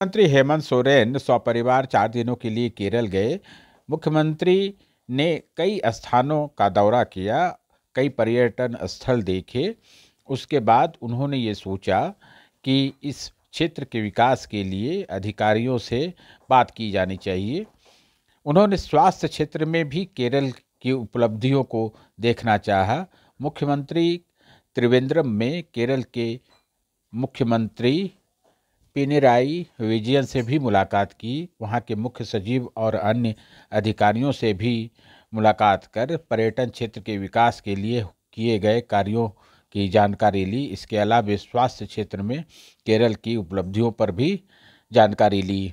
मुख्यमंत्री हेमंत सोरेन स्वपरिवार चार दिनों के लिए केरल गए मुख्यमंत्री ने कई स्थानों का दौरा किया कई पर्यटन स्थल देखे उसके बाद उन्होंने ये सोचा कि इस क्षेत्र के विकास के लिए अधिकारियों से बात की जानी चाहिए उन्होंने स्वास्थ्य क्षेत्र में भी केरल की उपलब्धियों को देखना चाहा मुख्यमंत्री त्रिवेंद्रम में केरल के मुख्यमंत्री पिनेराई विजयन से भी मुलाकात की वहाँ के मुख्य सचिव और अन्य अधिकारियों से भी मुलाकात कर पर्यटन क्षेत्र के विकास के लिए किए गए कार्यों की जानकारी ली इसके अलावा स्वास्थ्य क्षेत्र में केरल की उपलब्धियों पर भी जानकारी ली